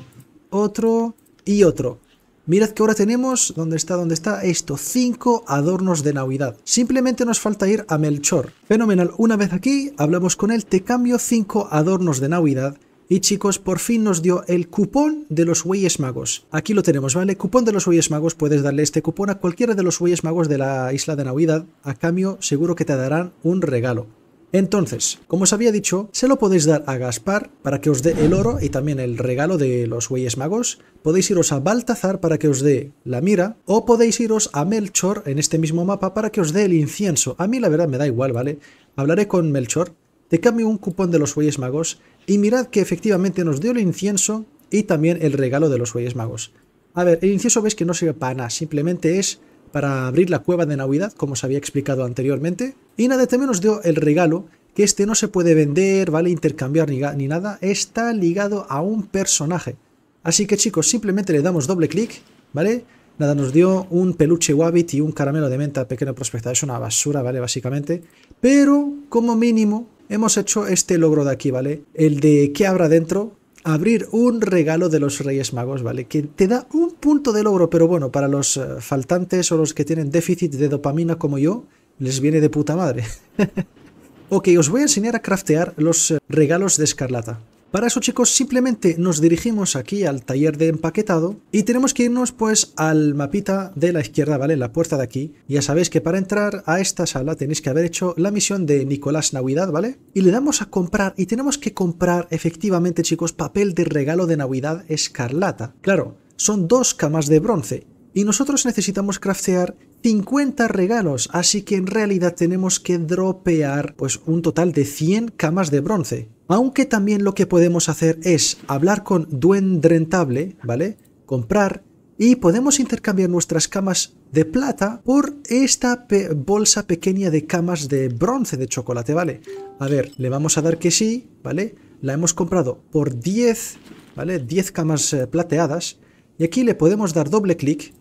otro y otro. Mirad que ahora tenemos, ¿dónde está? ¿Dónde está? Esto, cinco adornos de Navidad. Simplemente nos falta ir a Melchor. Fenomenal, una vez aquí, hablamos con él, te cambio 5 adornos de Navidad y chicos, por fin nos dio el cupón de los Reyes Magos. Aquí lo tenemos, ¿vale? Cupón de los Reyes Magos, puedes darle este cupón a cualquiera de los Reyes Magos de la isla de Navidad. A cambio, seguro que te darán un regalo. Entonces, como os había dicho, se lo podéis dar a Gaspar para que os dé el oro y también el regalo de los Reyes Magos. Podéis iros a Baltazar para que os dé la mira. O podéis iros a Melchor en este mismo mapa para que os dé el incienso. A mí la verdad me da igual, ¿vale? Hablaré con Melchor. De cambio un cupón de los Reyes Magos y mirad que efectivamente nos dio el incienso y también el regalo de los Reyes Magos. A ver, el incienso veis que no sirve para nada, simplemente es para abrir la cueva de Navidad, como os había explicado anteriormente. Y nada, también nos dio el regalo, que este no se puede vender, vale, intercambiar ni, nada, está ligado a un personaje. Así que chicos, simplemente le damos doble clic, ¿vale? Nada, nos dio un peluche Wabbit y un caramelo de menta pequeño prospecta. Es una basura, ¿vale? Básicamente. Pero, como mínimo, hemos hecho este logro de aquí, ¿vale? El de qué habrá dentro, abrir un regalo de los Reyes Magos, ¿vale? Que te da un punto de logro, pero bueno, para los eh, faltantes o los que tienen déficit de dopamina como yo, les viene de puta madre. ok, os voy a enseñar a craftear los eh, regalos de escarlata. Para eso chicos simplemente nos dirigimos aquí al taller de empaquetado y tenemos que irnos pues al mapita de la izquierda, ¿vale? La puerta de aquí. Ya sabéis que para entrar a esta sala tenéis que haber hecho la misión de Nicolás Navidad, ¿vale? Y le damos a comprar y tenemos que comprar efectivamente chicos papel de regalo de Navidad escarlata. Claro, son dos camas de bronce y nosotros necesitamos craftear 50 regalos, así que en realidad tenemos que dropear pues un total de 100 camas de bronce. Aunque también lo que podemos hacer es hablar con Duendrentable, ¿vale? Comprar y podemos intercambiar nuestras camas de plata por esta bolsa pequeña de camas de bronce de chocolate, ¿vale? A ver, le vamos a dar que sí, ¿vale? La hemos comprado por 10, ¿vale? 10 camas eh, plateadas y aquí le podemos dar doble clic,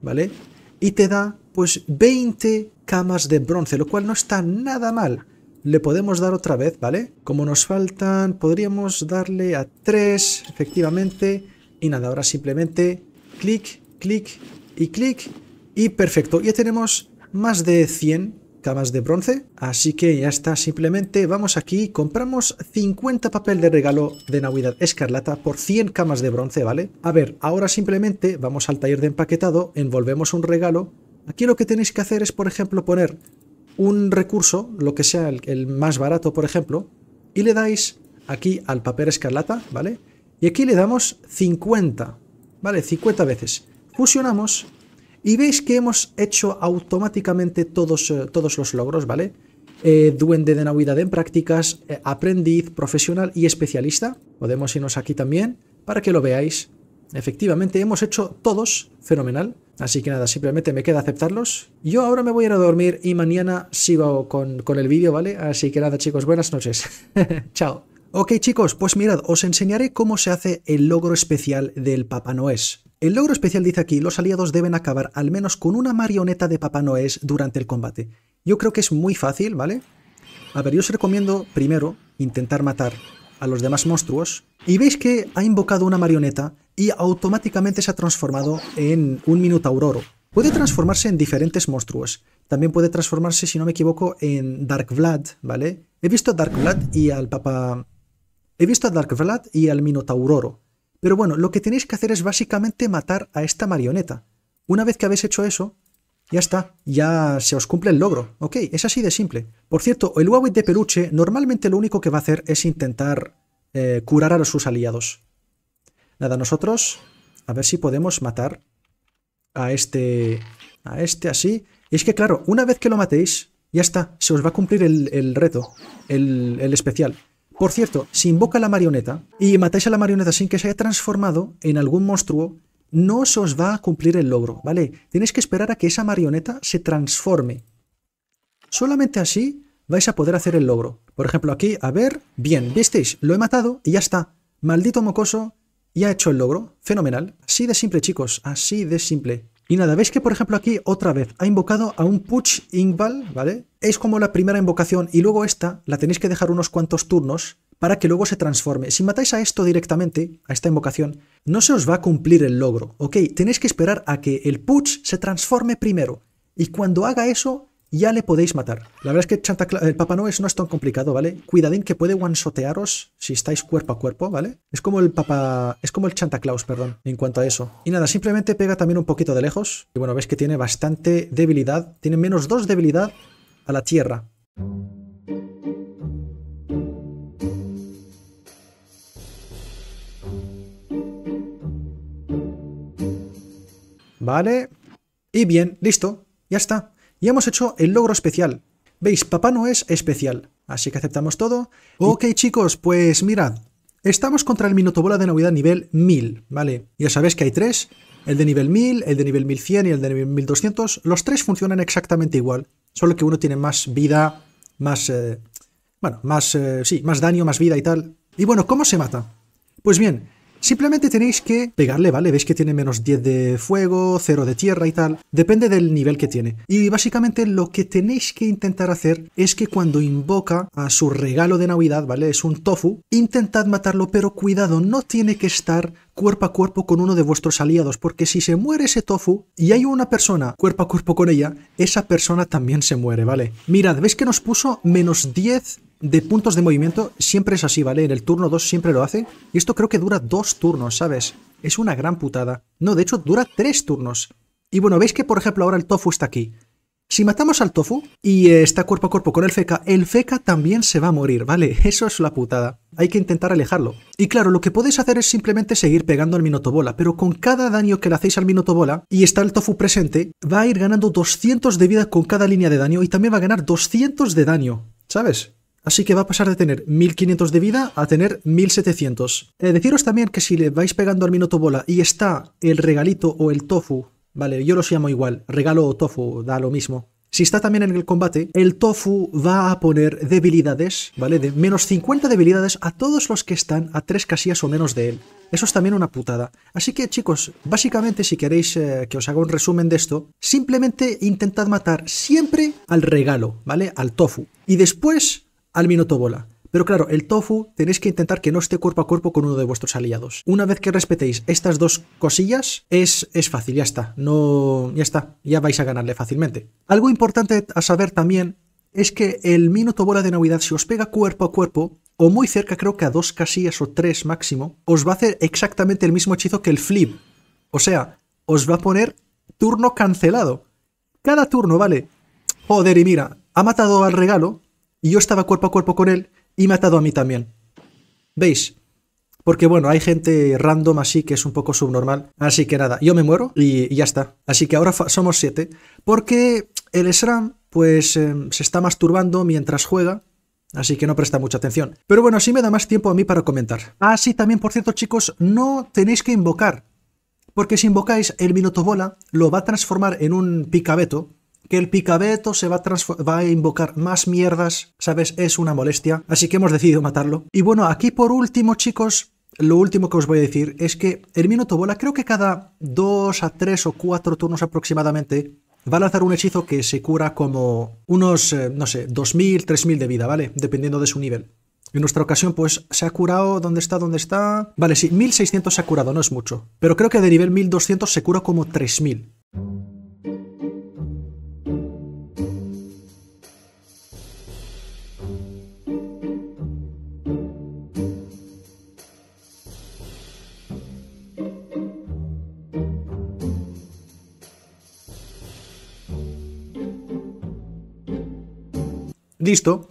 ¿vale? Y te da pues 20 camas de bronce, lo cual no está nada mal. Le podemos dar otra vez, ¿vale? Como nos faltan, podríamos darle a 3, efectivamente. Y nada, ahora simplemente clic, clic y clic. Y perfecto, ya tenemos más de 100 camas de bronce. Así que ya está, simplemente vamos aquí, compramos 50 papel de regalo de Navidad Escarlata por 100 camas de bronce, ¿vale? A ver, ahora simplemente vamos al taller de empaquetado, envolvemos un regalo Aquí lo que tenéis que hacer es, por ejemplo, poner un recurso, lo que sea el, más barato, por ejemplo, y le dais aquí al papel escarlata, ¿vale? Y aquí le damos 50, ¿vale? 50 veces. Fusionamos y veis que hemos hecho automáticamente todos, eh, todos los logros, ¿vale? Eh, duende de Navidad en prácticas, eh, aprendiz, profesional y especialista. Podemos irnos aquí también para que lo veáis. Efectivamente, hemos hecho todos, fenomenal. Así que nada, simplemente me queda aceptarlos. Yo ahora me voy a ir a dormir y mañana sigo con, con el vídeo, ¿vale? Así que nada, chicos, buenas noches. Chao. Ok chicos, pues mirad, os enseñaré cómo se hace el logro especial del Papa Noés. El logro especial dice aquí, los aliados deben acabar al menos con una marioneta de Papa Noés durante el combate. Yo creo que es muy fácil, ¿vale? A ver, yo os recomiendo primero intentar matar a los demás monstruos y veis que ha invocado una marioneta y automáticamente se ha transformado en un Minotauroro. Puede transformarse en diferentes monstruos. También puede transformarse, si no me equivoco, en Dark Vlad, ¿vale? He visto a Dark Vlad y al Papa... He visto a Dark Vlad y al Minotauroro. Pero bueno, lo que tenéis que hacer es básicamente matar a esta marioneta. Una vez que habéis hecho eso, ya está, ya se os cumple el logro. Ok, es así de simple. Por cierto, el Huawei de Peluche normalmente lo único que va a hacer es intentar eh, curar a sus aliados. Nada, nosotros a ver si podemos matar a este, a este así. Y es que claro, una vez que lo matéis, ya está, se os va a cumplir el, reto, el, el especial. Por cierto, si invoca la marioneta y matáis a la marioneta sin que se haya transformado en algún monstruo, no se os va a cumplir el logro, ¿vale? tenéis que esperar a que esa marioneta se transforme. Solamente así vais a poder hacer el logro. Por ejemplo, aquí, a ver, bien, ¿visteis? Lo he matado y ya está. Maldito mocoso, ya ha hecho el logro. Fenomenal. Así de simple, chicos, así de simple. Y nada, veis que por ejemplo aquí otra vez ha invocado a un Puch Ingval, ¿vale? Es como la primera invocación y luego esta la tenéis que dejar unos cuantos turnos para que luego se transforme. Si matáis a esto directamente, a esta invocación, no se os va a cumplir el logro, ¿ok? Tenéis que esperar a que el Puch se transforme primero. Y cuando haga eso, ya le podéis matar. La verdad es que el Papa no es tan complicado, ¿vale? Cuidadín que puede one-shotearos si estáis cuerpo a cuerpo, ¿vale? Es como el Papa... es como el Santa Claus, perdón, en cuanto a eso. Y nada, simplemente pega también un poquito de lejos. Y bueno, ves que tiene bastante debilidad, tiene menos 2 debilidad a la tierra. ¿Vale? Y bien, listo, ya está. Ya hemos hecho el logro especial. ¿Veis? Papá no es especial. Así que aceptamos todo. Ok, chicos, pues mirad. Estamos contra el Minotobola de Navidad nivel 1000, ¿vale? Ya sabéis que hay tres. El de nivel 1000, el de nivel 1100 y el de nivel 1200. Los tres funcionan exactamente igual. Solo que uno tiene más vida, más... Eh, bueno, más... Eh, sí, más daño, más vida y tal. Y bueno, ¿cómo se mata? Pues bien, Simplemente tenéis que pegarle, ¿vale? Veis que tiene menos 10 de fuego, 0 de tierra y tal. Depende del nivel que tiene. Y básicamente lo que tenéis que intentar hacer es que cuando invoca a su regalo de Navidad, ¿vale? Es un tofu. Intentad matarlo, pero cuidado, no tiene que estar cuerpo a cuerpo con uno de vuestros aliados, porque si se muere ese tofu y hay una persona cuerpo a cuerpo con ella, esa persona también se muere, ¿vale? Mirad, ¿veis que nos puso menos 10 de puntos de movimiento siempre es así, ¿vale? En el turno 2 siempre lo hace. Y esto creo que dura dos turnos, ¿sabes? Es una gran putada. No, de hecho, dura tres turnos. Y bueno, veis que, por ejemplo, ahora el tofu está aquí. Si matamos al tofu y eh, está cuerpo a cuerpo con el feca, el feca también se va a morir, ¿vale? Eso es la putada. Hay que intentar alejarlo. Y claro, lo que podéis hacer es simplemente seguir pegando al Minotobola, pero con cada daño que le hacéis al Minotobola y está el tofu presente, va a ir ganando 200 de vida con cada línea de daño y también va a ganar 200 de daño, ¿sabes? Así que va a pasar de tener 1500 de vida a tener 1700. Eh, deciros también que si le vais pegando al minuto bola y está el regalito o el tofu, vale, yo los llamo igual, regalo o tofu, da lo mismo. Si está también en el combate, el tofu va a poner debilidades, ¿vale? De menos 50 debilidades a todos los que están a 3 casillas o menos de él. Eso es también una putada. Así que chicos, básicamente si queréis eh, que os haga un resumen de esto, simplemente intentad matar siempre al regalo, ¿vale? Al tofu. Y después al minuto Pero claro, el tofu tenéis que intentar que no esté cuerpo a cuerpo con uno de vuestros aliados. Una vez que respetéis estas dos cosillas, es, es fácil, ya está. No, ya está, ya vais a ganarle fácilmente. Algo importante a saber también es que el minuto de Navidad, si os pega cuerpo a cuerpo, o muy cerca, creo que a dos casillas o tres máximo, os va a hacer exactamente el mismo hechizo que el flip. O sea, os va a poner turno cancelado. Cada turno, vale. Joder, y mira, ha matado al regalo, y yo estaba cuerpo a cuerpo con él y me ha atado a mí también. ¿Veis? Porque bueno, hay gente random así que es un poco subnormal. Así que nada, yo me muero y, ya está. Así que ahora somos siete. Porque el SRAM pues em, se está masturbando mientras juega. Así que no presta mucha atención. Pero bueno, así me da más tiempo a mí para comentar. Ah, sí, también, por cierto, chicos, no tenéis que invocar. Porque si invocáis, el Minotobola lo va a transformar en un picabeto que el picabeto se va a, va a invocar más mierdas, ¿sabes? Es una molestia, así que hemos decidido matarlo. Y bueno, aquí por último, chicos, lo último que os voy a decir es que el Minotobola, creo que cada 2 a 3 o 4 turnos aproximadamente va a lanzar un hechizo que se cura como unos, eh, no sé, 2.000, 3.000 de vida, ¿vale? Dependiendo de su nivel. En nuestra ocasión, pues, se ha curado, ¿dónde está? ¿Dónde está? Vale, sí, 1.600 se ha curado, no es mucho. Pero creo que de nivel 1.200 se cura como 3.000. Listo.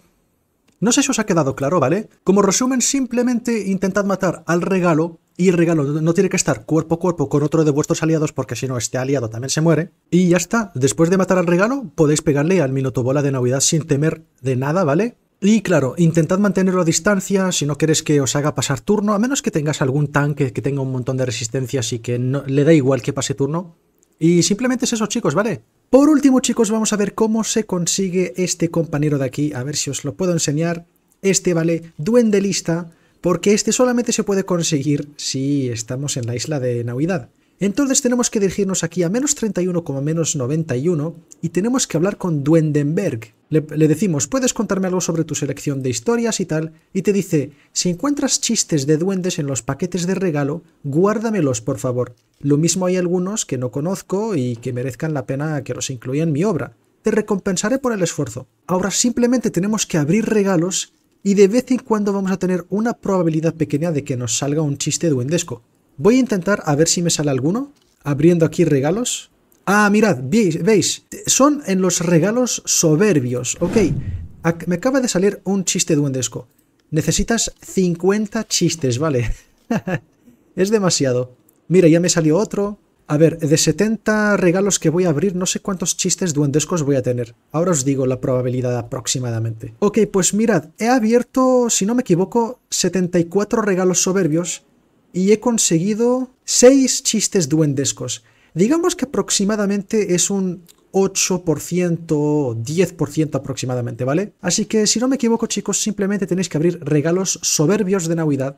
No sé si os ha quedado claro, ¿vale? Como resumen, simplemente intentad matar al regalo y el regalo no tiene que estar cuerpo a cuerpo con otro de vuestros aliados porque si no este aliado también se muere. Y ya está, después de matar al regalo podéis pegarle al Minotobola de Navidad sin temer de nada, ¿vale? Y claro, intentad mantenerlo a distancia si no queréis que os haga pasar turno, a menos que tengas algún tanque que tenga un montón de resistencia y que no, le da igual que pase turno. Y simplemente es eso chicos, ¿vale? Por último, chicos, vamos a ver cómo se consigue este compañero de aquí. A ver si os lo puedo enseñar. Este vale duende lista, porque este solamente se puede conseguir si estamos en la isla de Navidad. Entonces tenemos que dirigirnos aquí a menos 31, menos 91 y tenemos que hablar con Duendenberg. Le, decimos, puedes contarme algo sobre tu selección de historias y tal, y te dice, si encuentras chistes de duendes en los paquetes de regalo, guárdamelos por favor. Lo mismo hay algunos que no conozco y que merezcan la pena que los incluya en mi obra. Te recompensaré por el esfuerzo. Ahora simplemente tenemos que abrir regalos y de vez en cuando vamos a tener una probabilidad pequeña de que nos salga un chiste duendesco. Voy a intentar a ver si me sale alguno. Abriendo aquí regalos. Ah, mirad, veis, son en los regalos soberbios, ok. Me acaba de salir un chiste duendesco. Necesitas 50 chistes, vale. es demasiado. Mira, ya me salió otro. A ver, de 70 regalos que voy a abrir, no sé cuántos chistes duendescos voy a tener. Ahora os digo la probabilidad aproximadamente. Ok, pues mirad, he abierto, si no me equivoco, 74 regalos soberbios y he conseguido 6 chistes duendescos. Digamos que aproximadamente es un 8%, 10% aproximadamente, ¿vale? Así que si no me equivoco chicos, simplemente tenéis que abrir regalos soberbios de Navidad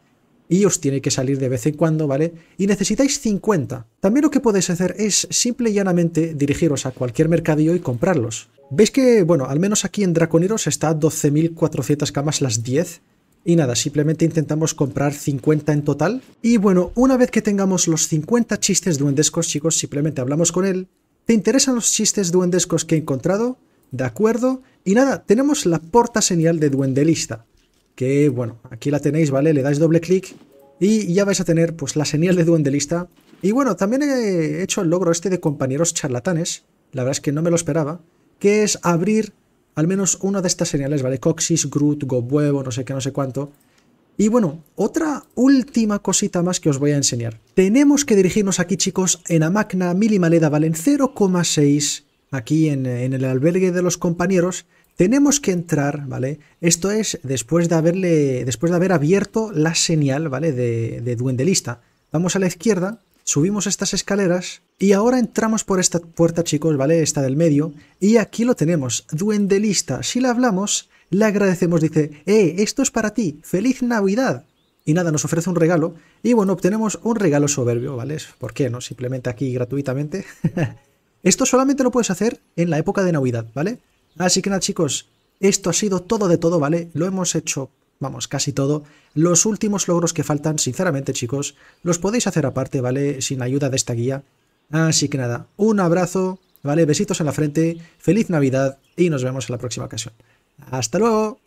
y os tiene que salir de vez en cuando, ¿vale? Y necesitáis 50. También lo que podéis hacer es simple y llanamente dirigiros a cualquier mercadillo y comprarlos. Veis que, bueno, al menos aquí en Draconeros está 12.400 camas las 10 y nada, simplemente intentamos comprar 50 en total. Y bueno, una vez que tengamos los 50 chistes duendescos, chicos, simplemente hablamos con él. ¿Te interesan los chistes duendescos que he encontrado? De acuerdo. Y nada, tenemos la porta señal de duendelista. Que bueno, aquí la tenéis, ¿vale? Le dais doble clic y ya vais a tener pues la señal de duendelista. Y bueno, también he hecho el logro este de compañeros charlatanes. La verdad es que no me lo esperaba. Que es abrir al menos una de estas señales, ¿vale? Coxis, Groot, Gobuevo, no sé qué, no sé cuánto. Y bueno, otra última cosita más que os voy a enseñar. Tenemos que dirigirnos aquí, chicos, en Amacna, Milimaleda, Valen 0,6, aquí en, el albergue de los compañeros. Tenemos que entrar, ¿vale? Esto es después de, haberle, después de haber abierto la señal, ¿vale? De, de Duendelista. Vamos a la izquierda subimos estas escaleras y ahora entramos por esta puerta, chicos, ¿vale? Esta del medio. Y aquí lo tenemos, Duendelista. Si le hablamos, le agradecemos, dice, ¡Eh, esto es para ti! ¡Feliz Navidad! Y nada, nos ofrece un regalo. Y bueno, obtenemos un regalo soberbio, ¿vale? ¿Por qué no? Simplemente aquí gratuitamente. esto solamente lo puedes hacer en la época de Navidad, ¿vale? Así que nada, chicos, esto ha sido todo de todo, ¿vale? Lo hemos hecho vamos, casi todo. Los últimos logros que faltan, sinceramente chicos, los podéis hacer aparte, ¿vale? Sin ayuda de esta guía. Así que nada, un abrazo, ¿vale? Besitos en la frente, feliz Navidad y nos vemos en la próxima ocasión. ¡Hasta luego!